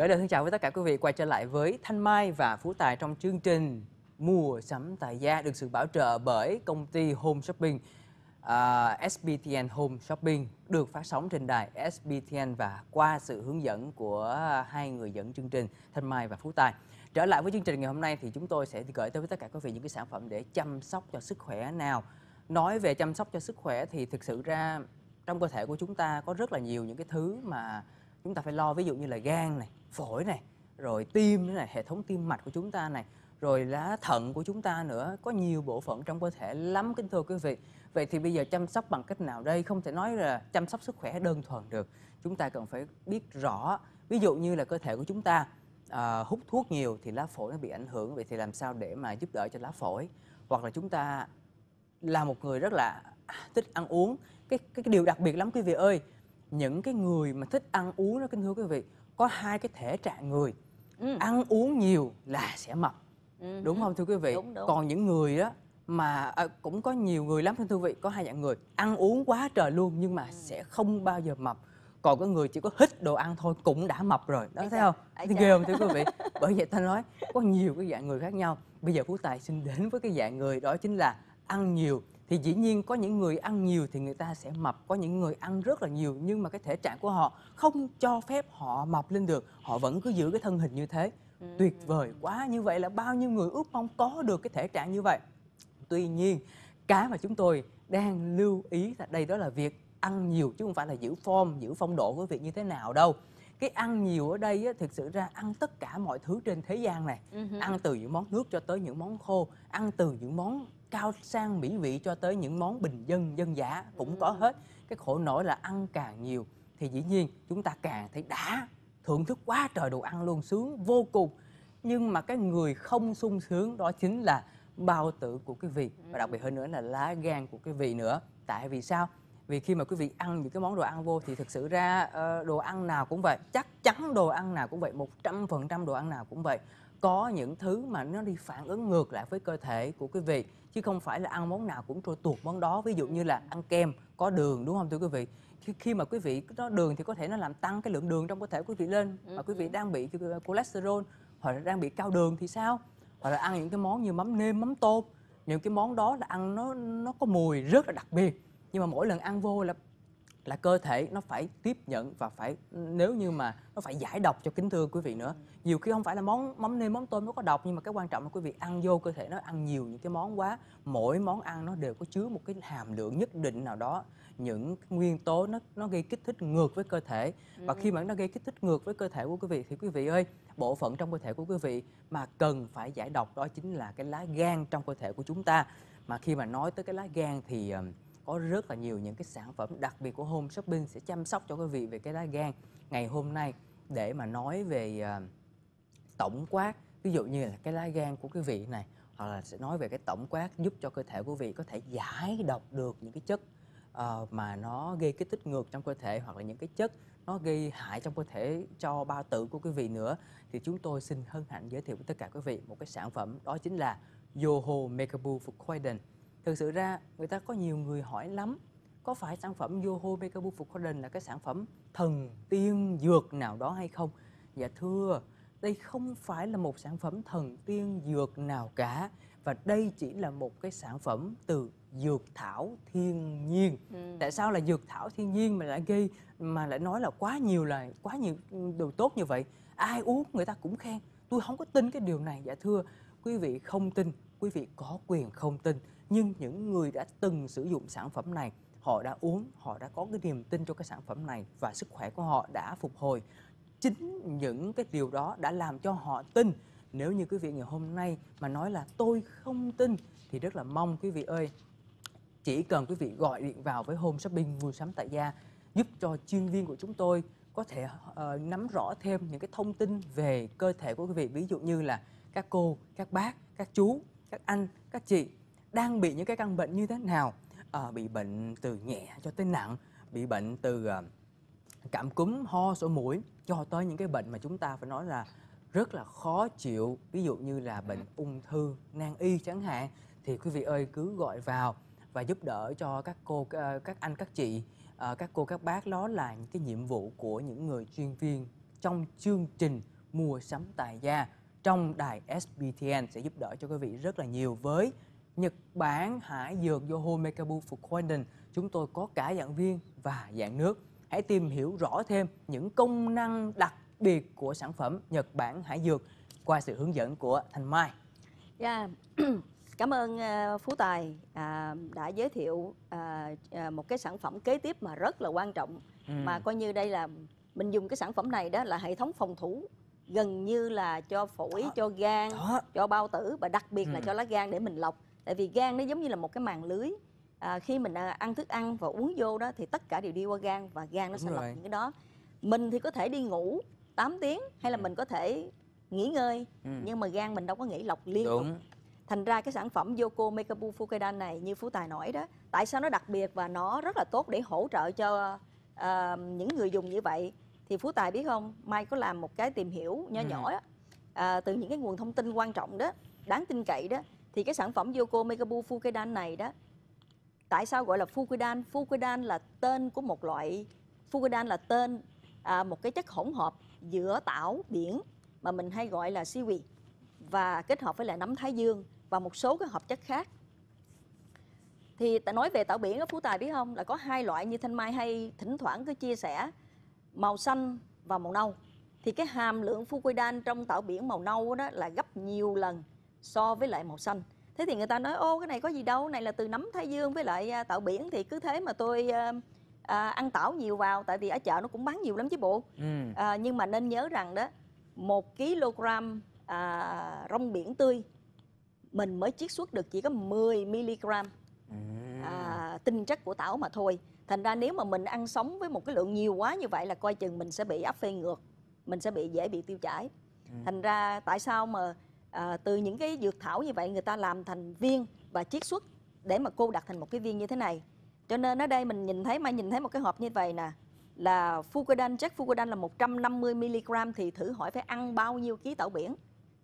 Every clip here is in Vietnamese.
Gửi lời thân chào với tất cả quý vị quay trở lại với Thanh Mai và Phú Tài trong chương trình Mua sắm tại gia được sự bảo trợ bởi công ty Home Shopping uh, à, SBTN Home Shopping được phát sóng trên đài SBTN và qua sự hướng dẫn của hai người dẫn chương trình Thanh Mai và Phú Tài. Trở lại với chương trình ngày hôm nay thì chúng tôi sẽ gửi tới với tất cả quý vị những cái sản phẩm để chăm sóc cho sức khỏe nào. Nói về chăm sóc cho sức khỏe thì thực sự ra trong cơ thể của chúng ta có rất là nhiều những cái thứ mà chúng ta phải lo ví dụ như là gan này phổi này rồi tim này hệ thống tim mạch của chúng ta này rồi lá thận của chúng ta nữa có nhiều bộ phận trong cơ thể lắm kính thưa quý vị vậy thì bây giờ chăm sóc bằng cách nào đây không thể nói là chăm sóc sức khỏe đơn thuần được chúng ta cần phải biết rõ ví dụ như là cơ thể của chúng ta à, hút thuốc nhiều thì lá phổi nó bị ảnh hưởng vậy thì làm sao để mà giúp đỡ cho lá phổi hoặc là chúng ta là một người rất là thích ăn uống cái, cái điều đặc biệt lắm quý vị ơi những cái người mà thích ăn uống đó kính thưa quý vị có hai cái thể trạng người ừ. ăn uống nhiều là sẽ mập ừ. đúng không thưa quý vị đúng, đúng. còn những người đó mà à, cũng có nhiều người lắm thưa quý vị có hai dạng người ăn uống quá trời luôn nhưng mà ừ. sẽ không bao giờ mập còn có người chỉ có hít đồ ăn thôi cũng đã mập rồi đó thấy không ghê không thưa quý vị bởi vậy ta nói có nhiều cái dạng người khác nhau bây giờ phú tài xin đến với cái dạng người đó chính là ăn nhiều thì dĩ nhiên có những người ăn nhiều thì người ta sẽ mập có những người ăn rất là nhiều nhưng mà cái thể trạng của họ không cho phép họ mập lên được họ vẫn cứ giữ cái thân hình như thế tuyệt vời quá như vậy là bao nhiêu người ước mong có được cái thể trạng như vậy tuy nhiên cái mà chúng tôi đang lưu ý là đây đó là việc ăn nhiều chứ không phải là giữ form giữ phong độ của việc như thế nào đâu cái ăn nhiều ở đây á, thực sự ra ăn tất cả mọi thứ trên thế gian này uh-huh. ăn từ những món nước cho tới những món khô ăn từ những món cao sang mỹ vị cho tới những món bình dân dân giả cũng có hết cái khổ nỗi là ăn càng nhiều thì dĩ nhiên chúng ta càng thấy đã thưởng thức quá trời đồ ăn luôn sướng vô cùng nhưng mà cái người không sung sướng đó chính là bao tử của cái vị và đặc biệt hơn nữa là lá gan của cái vị nữa tại vì sao vì khi mà quý vị ăn những cái món đồ ăn vô thì thực sự ra ờ, đồ ăn nào cũng vậy chắc chắn đồ ăn nào cũng vậy một trăm phần trăm đồ ăn nào cũng vậy có những thứ mà nó đi phản ứng ngược lại với cơ thể của quý vị chứ không phải là ăn món nào cũng trôi tuột món đó ví dụ như là ăn kem có đường đúng không thưa quý vị khi, khi mà quý vị nó đường thì có thể nó làm tăng cái lượng đường trong cơ thể quý vị lên mà quý vị ừ, ừ. đang bị cholesterol hoặc là đang bị cao đường thì sao hoặc là ăn những cái món như mắm nêm mắm tôm những cái món đó là ăn nó nó có mùi rất là đặc biệt nhưng mà mỗi lần ăn vô là là cơ thể nó phải tiếp nhận và phải nếu như mà nó phải giải độc cho kính thưa quý vị nữa nhiều khi không phải là món mắm nêm món tôm nó có độc nhưng mà cái quan trọng là quý vị ăn vô cơ thể nó ăn nhiều những cái món quá mỗi món ăn nó đều có chứa một cái hàm lượng nhất định nào đó những nguyên tố nó nó gây kích thích ngược với cơ thể và khi mà nó gây kích thích ngược với cơ thể của quý vị thì quý vị ơi bộ phận trong cơ thể của quý vị mà cần phải giải độc đó chính là cái lá gan trong cơ thể của chúng ta mà khi mà nói tới cái lá gan thì uh, có rất là nhiều những cái sản phẩm đặc biệt của Home Shopping sẽ chăm sóc cho quý vị về cái lá gan ngày hôm nay để mà nói về uh, tổng quát ví dụ như là cái lá gan của quý vị này hoặc là sẽ nói về cái tổng quát giúp cho cơ thể của quý vị có thể giải độc được những cái chất uh, mà nó gây kích thích ngược trong cơ thể hoặc là những cái chất nó gây hại trong cơ thể cho bao tử của quý vị nữa thì chúng tôi xin hân hạnh giới thiệu với tất cả quý vị một cái sản phẩm đó chính là Yoho Makeable for Coiden thực sự ra người ta có nhiều người hỏi lắm có phải sản phẩm Yoho Mega Garden là cái sản phẩm thần tiên dược nào đó hay không? Dạ thưa, đây không phải là một sản phẩm thần tiên dược nào cả và đây chỉ là một cái sản phẩm từ dược thảo thiên nhiên. Ừ. Tại sao là dược thảo thiên nhiên mà lại gây mà lại nói là quá nhiều là quá nhiều đồ tốt như vậy? Ai uống người ta cũng khen. Tôi không có tin cái điều này dạ thưa. Quý vị không tin, quý vị có quyền không tin nhưng những người đã từng sử dụng sản phẩm này họ đã uống họ đã có cái niềm tin cho cái sản phẩm này và sức khỏe của họ đã phục hồi chính những cái điều đó đã làm cho họ tin nếu như quý vị ngày hôm nay mà nói là tôi không tin thì rất là mong quý vị ơi chỉ cần quý vị gọi điện vào với Home Shopping mua sắm tại gia giúp cho chuyên viên của chúng tôi có thể uh, nắm rõ thêm những cái thông tin về cơ thể của quý vị ví dụ như là các cô, các bác, các chú, các anh, các chị đang bị những cái căn bệnh như thế nào à, bị bệnh từ nhẹ cho tới nặng bị bệnh từ à, cảm cúm ho sổ mũi cho tới những cái bệnh mà chúng ta phải nói là rất là khó chịu ví dụ như là bệnh ừ. ung thư nan y chẳng hạn thì quý vị ơi cứ gọi vào và giúp đỡ cho các cô ờ, các anh các chị các cô các bác đó là những cái nhiệm vụ của những người chuyên viên trong chương trình mua sắm tài gia trong đài SBTN sẽ giúp đỡ cho quý vị rất là nhiều với Nhật Bản, Hải Dược, Yoho Mekabu Fukuoden. Chúng tôi có cả dạng viên và dạng nước. Hãy tìm hiểu rõ thêm những công năng đặc biệt của sản phẩm Nhật Bản Hải Dược qua sự hướng dẫn của Thành Mai. Yeah. Dạ, cảm ơn ờ, Phú Tài à, đã giới thiệu à, à, một cái sản phẩm kế tiếp mà rất là quan trọng ừ. mà coi như đây là mình dùng cái sản phẩm này đó là hệ thống phòng thủ gần như là cho phổi, đó. cho gan, đó. cho bao tử và đặc biệt ừ. là cho lá gan để mình lọc tại vì gan nó giống như là một cái màn lưới à, khi mình à, ăn thức ăn và uống vô đó thì tất cả đều đi qua gan và gan nó Đúng sẽ lọc những cái đó mình thì có thể đi ngủ 8 tiếng hay là ừ. mình có thể nghỉ ngơi ừ. nhưng mà gan mình đâu có nghỉ lọc liên tục thành ra cái sản phẩm Yoko Mekabu Fukedan này như Phú Tài nói đó tại sao nó đặc biệt và nó rất là tốt để hỗ trợ cho uh, những người dùng như vậy thì Phú Tài biết không Mai có làm một cái tìm hiểu nho ừ. nhỏ đó, uh, à, từ những cái nguồn thông tin quan trọng đó đáng tin cậy đó thì cái sản phẩm Yoko Megabu Fukudan này đó tại sao gọi là Fukudan? Fukudan là tên của một loại Fukudan là tên à, một cái chất hỗn hợp giữa tảo biển mà mình hay gọi là seaweed và kết hợp với lại nấm thái dương và một số cái hợp chất khác thì ta nói về tảo biển ở phú tài biết không là có hai loại như thanh mai hay thỉnh thoảng cứ chia sẻ màu xanh và màu nâu thì cái hàm lượng Fukudan trong tảo biển màu nâu đó là gấp nhiều lần so với lại màu xanh thế thì người ta nói ô cái này có gì đâu này là từ nấm thái dương với lại à, tảo biển thì cứ thế mà tôi à, à, ăn tảo nhiều vào tại vì ở chợ nó cũng bán nhiều lắm chứ bộ ừ. à, nhưng mà nên nhớ rằng đó một kg à, rong biển tươi mình mới chiết xuất được chỉ có 10 mg ừ. à, tinh chất của tảo mà thôi thành ra nếu mà mình ăn sống với một cái lượng nhiều quá như vậy là coi chừng mình sẽ bị áp phê ngược mình sẽ bị dễ bị tiêu chảy ừ. thành ra tại sao mà à, từ những cái dược thảo như vậy người ta làm thành viên và chiết xuất để mà cô đặt thành một cái viên như thế này cho nên ở đây mình nhìn thấy mà nhìn thấy một cái hộp như vậy nè là Fucodan, chất Fucodan là 150mg thì thử hỏi phải ăn bao nhiêu ký tảo biển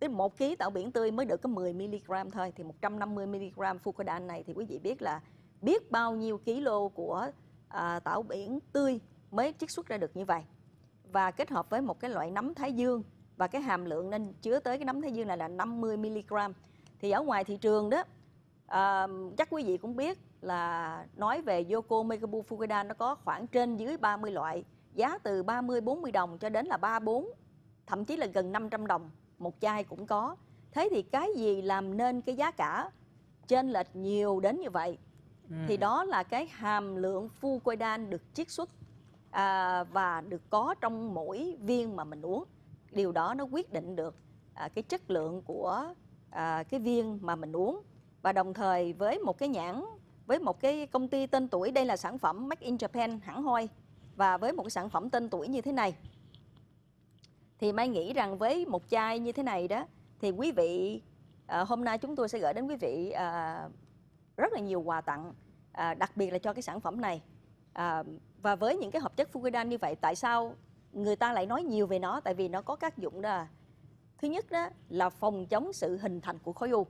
tức một ký tảo biển tươi mới được có 10mg thôi thì 150mg Fucodan này thì quý vị biết là biết bao nhiêu ký của à, tảo biển tươi mới chiết xuất ra được như vậy và kết hợp với một cái loại nấm thái dương và cái hàm lượng nên chứa tới cái nấm thái dương này là 50 mg thì ở ngoài thị trường đó à, chắc quý vị cũng biết là nói về Yoko Megabu Fukuda nó có khoảng trên dưới 30 loại giá từ 30 40 đồng cho đến là 34 thậm chí là gần 500 đồng một chai cũng có thế thì cái gì làm nên cái giá cả trên lệch nhiều đến như vậy thì ừ. đó là cái hàm lượng fucoidan được chiết xuất à, và được có trong mỗi viên mà mình uống điều đó nó quyết định được à, cái chất lượng của à, cái viên mà mình uống và đồng thời với một cái nhãn với một cái công ty tên tuổi đây là sản phẩm Made in Japan hẳn hoi và với một cái sản phẩm tên tuổi như thế này thì Mai nghĩ rằng với một chai như thế này đó thì quý vị à, hôm nay chúng tôi sẽ gửi đến quý vị à, rất là nhiều quà tặng à, đặc biệt là cho cái sản phẩm này à, và với những cái hợp chất fucoidan như vậy tại sao người ta lại nói nhiều về nó tại vì nó có tác dụng đó thứ nhất đó là phòng chống sự hình thành của khối u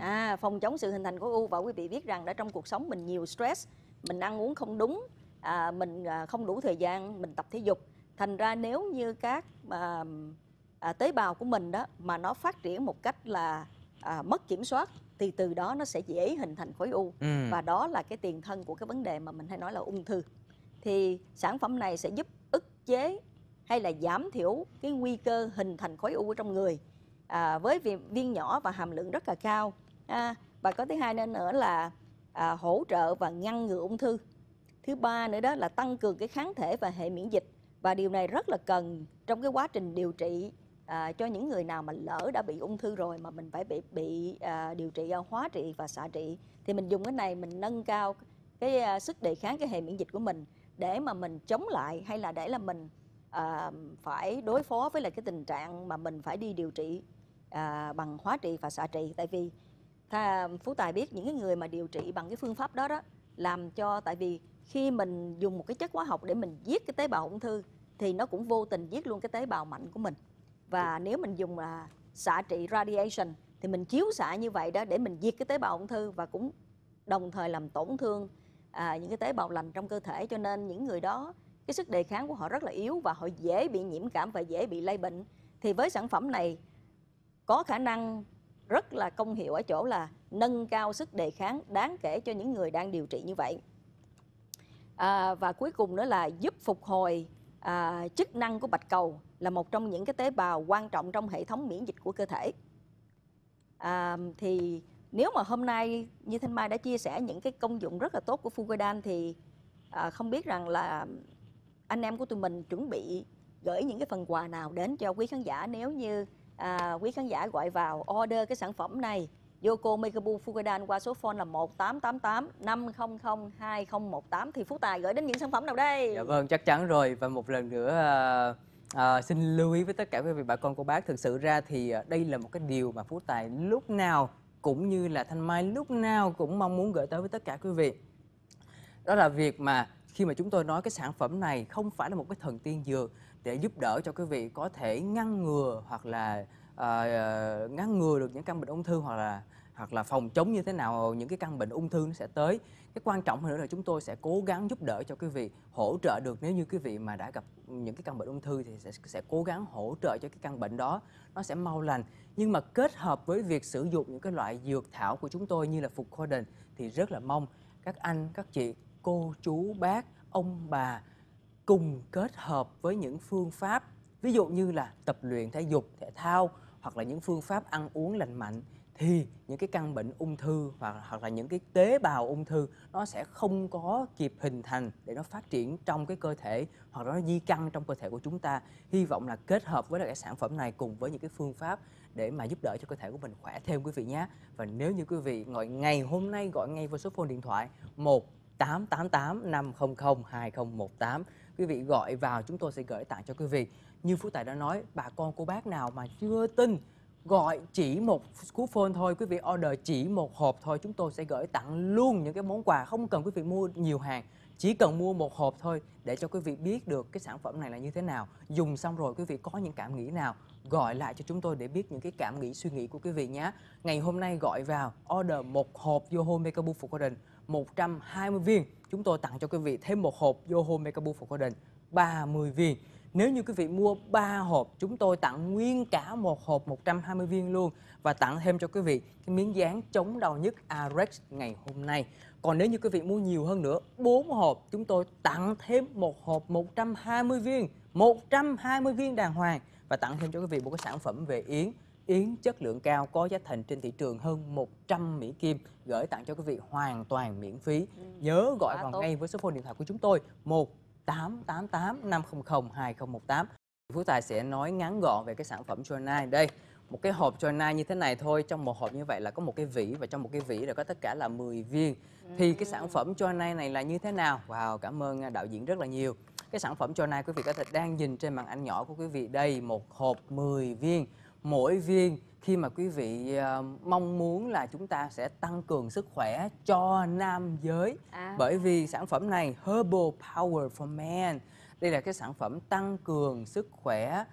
à phòng chống sự hình thành của u và quý vị biết rằng đã trong cuộc sống mình nhiều stress mình ăn uống không đúng à, mình à, không đủ thời gian mình tập thể dục thành ra nếu như các à, à, tế bào của mình đó mà nó phát triển một cách là à, mất kiểm soát thì từ đó nó sẽ dễ hình thành khối u ừ. và đó là cái tiền thân của cái vấn đề mà mình hay nói là ung thư thì sản phẩm này sẽ giúp ức chế hay là giảm thiểu cái nguy cơ hình thành khối u ở trong người à, với viên, viên nhỏ và hàm lượng rất là cao à, và có thứ hai nữa là à, hỗ trợ và ngăn ngừa ung thư thứ ba nữa đó là tăng cường cái kháng thể và hệ miễn dịch và điều này rất là cần trong cái quá trình điều trị à, cho những người nào mà lỡ đã bị ung thư rồi mà mình phải bị bị à, điều trị à, hóa trị và xạ trị thì mình dùng cái này mình nâng cao cái à, sức đề kháng cái hệ miễn dịch của mình để mà mình chống lại hay là để là mình à, phải đối phó với lại cái tình trạng mà mình phải đi điều trị à, bằng hóa trị và xạ trị tại vì tha, phú tài biết những cái người mà điều trị bằng cái phương pháp đó đó làm cho tại vì khi mình dùng một cái chất hóa học để mình giết cái tế bào ung thư thì nó cũng vô tình giết luôn cái tế bào mạnh của mình và nếu mình dùng là xạ trị radiation thì mình chiếu xạ như vậy đó để mình diệt cái tế bào ung thư và cũng đồng thời làm tổn thương à, những cái tế bào lành trong cơ thể cho nên những người đó cái sức đề kháng của họ rất là yếu và họ dễ bị nhiễm cảm và dễ bị lây bệnh thì với sản phẩm này có khả năng rất là công hiệu ở chỗ là nâng cao sức đề kháng đáng kể cho những người đang điều trị như vậy à, và cuối cùng nữa là giúp phục hồi à, chức năng của bạch cầu là một trong những cái tế bào quan trọng trong hệ thống miễn dịch của cơ thể à, thì nếu mà hôm nay như Thanh Mai đã chia sẻ những cái công dụng rất là tốt của Fugodan thì à, không biết rằng là anh em của tụi mình chuẩn bị gửi những cái phần quà nào đến cho quý khán giả nếu như à, quý khán giả gọi vào order cái sản phẩm này Yoko Megabu Fugodan qua số phone là 1888 500 2018 thì Phú Tài gửi đến những sản phẩm nào đây? Dạ vâng, chắc chắn rồi và một lần nữa à, à, xin lưu ý với tất cả quý vị bà con cô bác thực sự ra thì à, đây là một cái điều mà Phú Tài lúc nào cũng như là Thanh Mai lúc nào cũng mong muốn gửi tới với tất cả quý vị. Đó là việc mà khi mà chúng tôi nói cái sản phẩm này không phải là một cái thần tiên dược để giúp đỡ cho quý vị có thể ngăn ngừa hoặc là uh, ngăn ngừa được những căn bệnh ung thư hoặc là hoặc là phòng chống như thế nào những cái căn bệnh ung thư nó sẽ tới cái quan trọng hơn nữa là chúng tôi sẽ cố gắng giúp đỡ cho quý vị hỗ trợ được nếu như quý vị mà đã gặp những cái căn bệnh ung thư thì sẽ sẽ cố gắng hỗ trợ cho cái căn bệnh đó nó sẽ mau lành nhưng mà kết hợp với việc sử dụng những cái loại dược thảo của chúng tôi như là phục Coden thì rất là mong các anh các chị cô chú bác ông bà cùng kết hợp với những phương pháp ví dụ như là tập luyện thể dục thể thao hoặc là những phương pháp ăn uống lành mạnh thì những cái căn bệnh ung thư hoặc hoặc là những cái tế bào ung thư nó sẽ không có kịp hình thành để nó phát triển trong cái cơ thể hoặc là nó di căn trong cơ thể của chúng ta hy vọng là kết hợp với lại cái sản phẩm này cùng với những cái phương pháp để mà giúp đỡ cho cơ thể của mình khỏe thêm quý vị nhé và nếu như quý vị gọi ngày hôm nay gọi ngay vào số phone điện thoại 1 888 500 2018 quý vị gọi vào chúng tôi sẽ gửi tặng cho quý vị như phú tài đã nói bà con cô bác nào mà chưa tin gọi chỉ một cú phone thôi quý vị order chỉ một hộp thôi chúng tôi sẽ gửi tặng luôn những cái món quà không cần quý vị mua nhiều hàng chỉ cần mua một hộp thôi để cho quý vị biết được cái sản phẩm này là như thế nào dùng xong rồi quý vị có những cảm nghĩ nào gọi lại cho chúng tôi để biết những cái cảm nghĩ suy nghĩ của quý vị nhé ngày hôm nay gọi vào order một hộp Yoho Mekabu Fukoden 120 viên chúng tôi tặng cho quý vị thêm một hộp Yoho Mekabu Fukoden 30 viên nếu như quý vị mua 3 hộp, chúng tôi tặng nguyên cả một hộp 120 viên luôn và tặng thêm cho quý vị cái miếng dán chống đau nhất Arex ngày hôm nay. Còn nếu như quý vị mua nhiều hơn nữa, 4 hộp chúng tôi tặng thêm một hộp 120 viên, 120 viên đàng hoàng và tặng thêm cho quý vị một cái sản phẩm về yến yến chất lượng cao có giá thành trên thị trường hơn 100 Mỹ Kim gửi tặng cho quý vị hoàn toàn miễn phí. Ừ. Nhớ gọi Quá vào tốt. ngay với số phone điện thoại của chúng tôi 1 888 500 2018. Phú Tài sẽ nói ngắn gọn về cái sản phẩm Journal đây. Một cái hộp Journal như thế này thôi, trong một hộp như vậy là có một cái vỉ và trong một cái vỉ là có tất cả là 10 viên. Thì cái sản phẩm Journal này là như thế nào? Wow, cảm ơn à, đạo diễn rất là nhiều. Cái sản phẩm Journal quý vị có thể đang nhìn trên màn ảnh nhỏ của quý vị đây, một hộp 10 viên mỗi viên khi mà quý vị ờ, mong muốn là chúng ta sẽ tăng cường sức khỏe cho nam giới à. bởi vì sản phẩm này Herbal Power for Men đây là cái sản phẩm tăng cường sức khỏe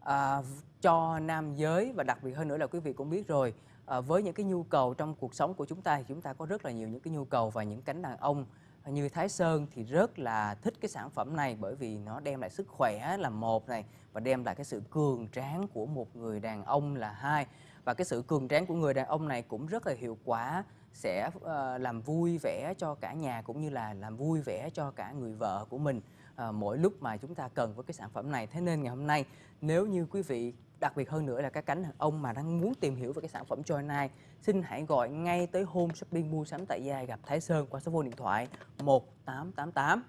à, cho nam giới và đặc biệt hơn nữa là quý vị cũng biết rồi à, với những cái nhu cầu trong cuộc sống của chúng ta thì chúng ta có rất là nhiều những cái nhu cầu và những cánh đàn ông như Thái Sơn thì rất là thích cái sản phẩm này bởi vì nó đem lại sức khỏe là một này và đem lại cái sự cường tráng của một người đàn ông là hai và cái sự cường tráng của người đàn ông này cũng rất là hiệu quả sẽ uh, làm vui vẻ cho cả nhà cũng như là làm vui vẻ cho cả người vợ của mình uh, mỗi lúc mà chúng ta cần với cái sản phẩm này thế nên ngày hôm nay nếu như quý vị đặc biệt hơn nữa là các cánh đàn ông mà đang muốn tìm hiểu về cái sản phẩm Joy Night xin hãy gọi ngay tới Home Shopping mua sắm tại gia gặp Thái Sơn qua số vô điện thoại 1888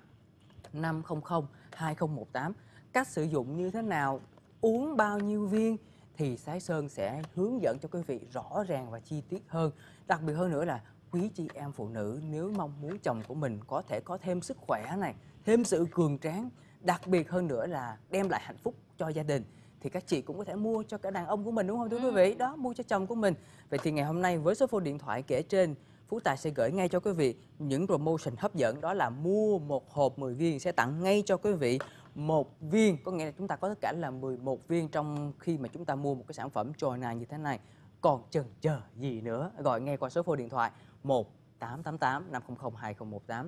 500 2018 cách sử dụng như thế nào uống bao nhiêu viên thì Thái Sơn sẽ hướng dẫn cho quý vị rõ ràng và chi tiết hơn đặc biệt hơn nữa là quý chị em phụ nữ nếu mong muốn chồng của mình có thể có thêm sức khỏe này thêm sự cường tráng đặc biệt hơn nữa là đem lại hạnh phúc cho gia đình thì các chị cũng có thể mua cho cả đàn ông của mình đúng không thưa quý ừ. vị đó mua cho chồng của mình vậy thì ngày hôm nay với số phone điện thoại kể trên Phú Tài sẽ gửi ngay cho quý vị những promotion hấp dẫn đó là mua một hộp 10 viên sẽ tặng ngay cho quý vị một viên có nghĩa là chúng ta có tất cả là 11 viên trong khi mà chúng ta mua một cái sản phẩm trồi nà như thế này còn chần chờ gì nữa gọi ngay qua số phone điện thoại 1 888 500 2018